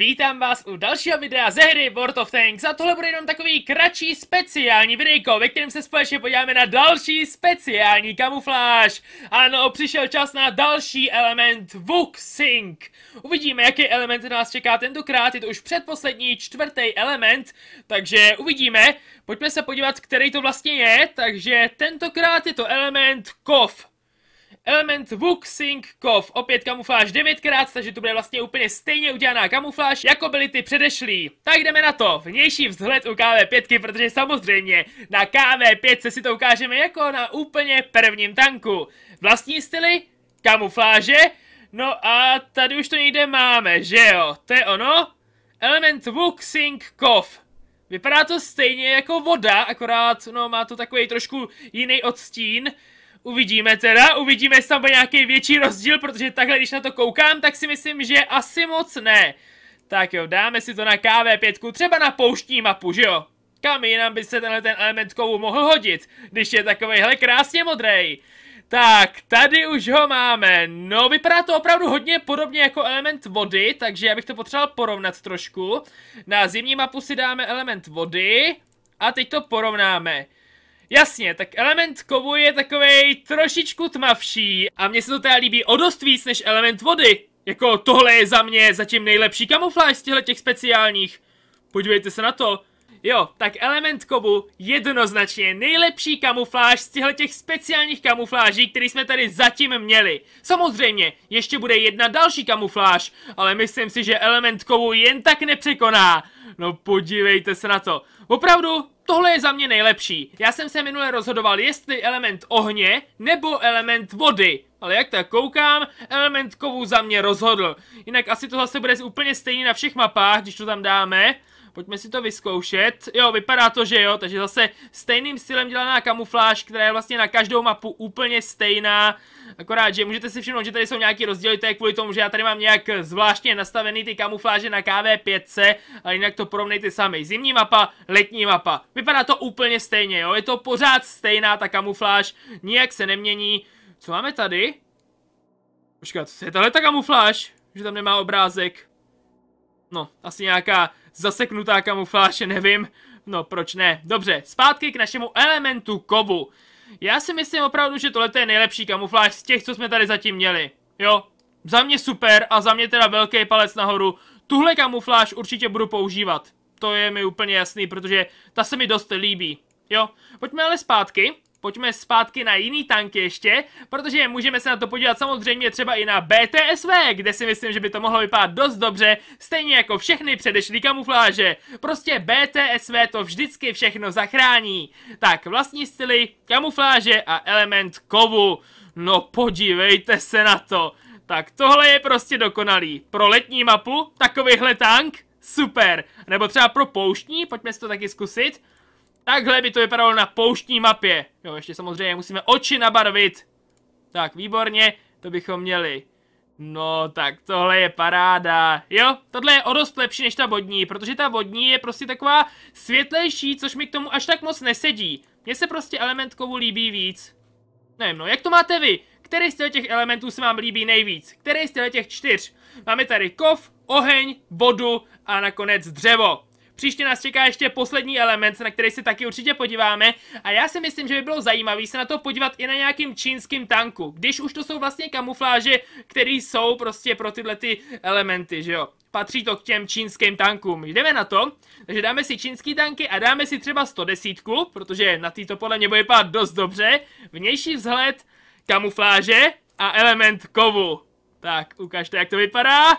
Vítám vás u dalšího videa ze hry World of Tanks a tohle bude jenom takový kratší speciální videjko, ve kterém se společně podíváme na další speciální kamufláž. Ano, přišel čas na další element Vuxing. Uvidíme, jaký element nás čeká tentokrát, je to už předposlední čtvrtý element, takže uvidíme. Pojďme se podívat, který to vlastně je, takže tentokrát je to element kov. Element Wook Kov. Opět kamufláž 9 krát takže to bude vlastně úplně stejně udělaná kamufláž, jako byly ty předešlí. Tak jdeme na to. Vnější vzhled u KV5, protože samozřejmě na KV5 si to ukážeme jako na úplně prvním tanku. Vlastní styly? Kamufláže? No a tady už to někde máme, že jo? To je ono? Element Wook Kov. Vypadá to stejně jako voda, akorát no, má to takový trošku jiný odstín. Uvidíme teda, uvidíme, jestli tam bude nějaký větší rozdíl, protože takhle, když na to koukám, tak si myslím, že asi moc ne. Tak jo, dáme si to na KV5, třeba na pouštní mapu, že jo? Kam jinam by se tenhle ten element kovu mohl hodit, když je takovejhle krásně modrý. Tak, tady už ho máme. No, vypadá to opravdu hodně podobně jako element vody, takže já bych to potřeboval porovnat trošku. Na zimní mapu si dáme element vody a teď to porovnáme. Jasně, tak element kovu je takovej trošičku tmavší a mně se to teda líbí o dost víc než element vody. Jako tohle je za mě zatím nejlepší kamufláž z těchto těch speciálních. Podívejte se na to. Jo, tak element kovu jednoznačně nejlepší kamufláž z těchto těch speciálních kamufláží, který jsme tady zatím měli. Samozřejmě, ještě bude jedna další kamufláž, ale myslím si, že element kovu jen tak nepřekoná. No podívejte se na to. Opravdu, tohle je za mě nejlepší. Já jsem se minule rozhodoval, jestli element ohně nebo element vody. Ale jak tak koukám, element kovu za mě rozhodl. Jinak asi to zase bude úplně stejný na všech mapách, když to tam dáme. Pojďme si to vyzkoušet. Jo, vypadá to, že jo, takže zase stejným stylem dělaná kamufláž, která je vlastně na každou mapu úplně stejná. Akorát, že můžete si všimnout, že tady jsou nějaký rozdíly, to je kvůli tomu, že já tady mám nějak zvláštně nastavený ty kamufláže na KV5, ale jinak to porovnejte sami. Zimní mapa, letní mapa. Vypadá to úplně stejně, jo, je to pořád stejná ta kamufláž, nijak se nemění. Co máme tady? Počkat, co je tahle ta kamufláž? Že tam nemá obrázek. No, asi nějaká zaseknutá kamufláže, nevím. No, proč ne? Dobře, zpátky k našemu elementu kovu. Já si myslím opravdu, že tohle je nejlepší kamufláž z těch, co jsme tady zatím měli. Jo, za mě super a za mě teda velký palec nahoru. Tuhle kamufláž určitě budu používat. To je mi úplně jasný, protože ta se mi dost líbí. Jo, pojďme ale zpátky pojďme zpátky na jiný tank ještě, protože můžeme se na to podívat samozřejmě třeba i na BTSV, kde si myslím, že by to mohlo vypadat dost dobře, stejně jako všechny předešlé kamufláže. Prostě BTSV to vždycky všechno zachrání. Tak, vlastní styly, kamufláže a element kovu. No podívejte se na to. Tak tohle je prostě dokonalý. Pro letní mapu takovýhle tank? Super. Nebo třeba pro pouštní? Pojďme si to taky zkusit. Takhle by to vypadalo na pouštní mapě. Jo, ještě samozřejmě musíme oči nabarvit. Tak, výborně, to bychom měli. No, tak tohle je paráda. Jo, tohle je o dost lepší než ta vodní, protože ta vodní je prostě taková světlejší, což mi k tomu až tak moc nesedí. Mně se prostě element kovu líbí víc. Nevím, no, jak to máte vy? Který z těch elementů se vám líbí nejvíc? Který z těch čtyř? Máme tady kov, oheň, vodu a nakonec dřevo. Příště nás čeká ještě poslední element, na který se taky určitě podíváme a já si myslím, že by bylo zajímavé se na to podívat i na nějakým čínským tanku, když už to jsou vlastně kamufláže, které jsou prostě pro tyhle ty elementy, že jo patří to k těm čínským tankům. Jdeme na to, takže dáme si čínský tanky a dáme si třeba 110, protože na týto podle mě bude pát dost dobře. Vnější vzhled, kamufláže a element kovu. Tak, ukažte, jak to vypadá.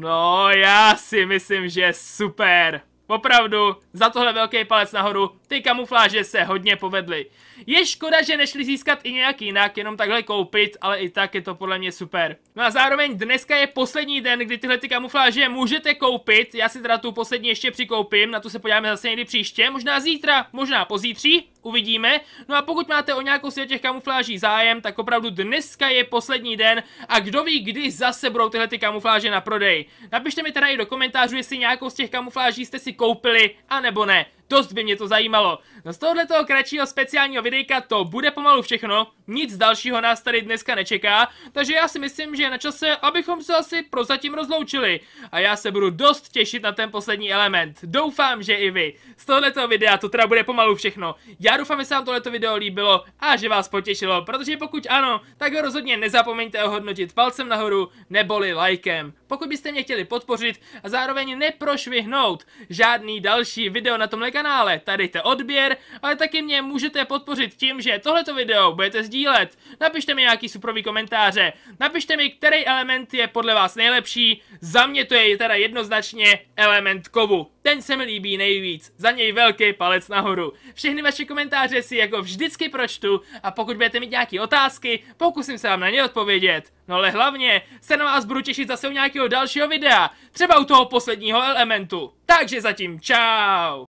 No, já si myslím, že super. Opravdu, za tohle velký palec nahoru, ty kamufláže se hodně povedly. Je škoda, že nešli získat i nějak jinak, jenom takhle koupit, ale i tak je to podle mě super. No a zároveň dneska je poslední den, kdy tyhle ty kamufláže můžete koupit, já si teda tu poslední ještě přikoupím, na tu se podíváme zase někdy příště, možná zítra, možná pozítří, uvidíme. No a pokud máte o nějakou z těch kamufláží zájem, tak opravdu dneska je poslední den a kdo ví, kdy zase budou tyhle ty kamufláže na prodej. Napište mi teda i do komentářů, jestli nějakou z těch kamufláží jste si koupili, a nebo ne. Dost by mě to zajímalo. No z tohohle toho kratšího speciálního videjka to bude pomalu všechno. Nic dalšího nás tady dneska nečeká, takže já si myslím, že je na čase, abychom se asi prozatím rozloučili. A já se budu dost těšit na ten poslední element. Doufám, že i vy. Z tohoto videa to teda bude pomalu všechno. Já doufám, že se vám tohleto video líbilo a že vás potěšilo, protože pokud ano, tak ho rozhodně nezapomeňte ohodnotit palcem nahoru neboli lajkem pokud byste mě chtěli podpořit a zároveň neprošvihnout žádný další video na tomhle kanále. Tady dejte odběr, ale taky mě můžete podpořit tím, že tohleto video budete sdílet. Napište mi nějaký suprový komentáře, napište mi, který element je podle vás nejlepší. Za mě to je teda jednoznačně element kovu. Ten se mi líbí nejvíc, za něj velký palec nahoru. Všechny vaše komentáře si jako vždycky pročtu a pokud budete mít nějaké otázky, pokusím se vám na ně odpovědět. No ale hlavně se na vás budu těšit zase u nějakého dalšího videa, třeba u toho posledního elementu. Takže zatím čau!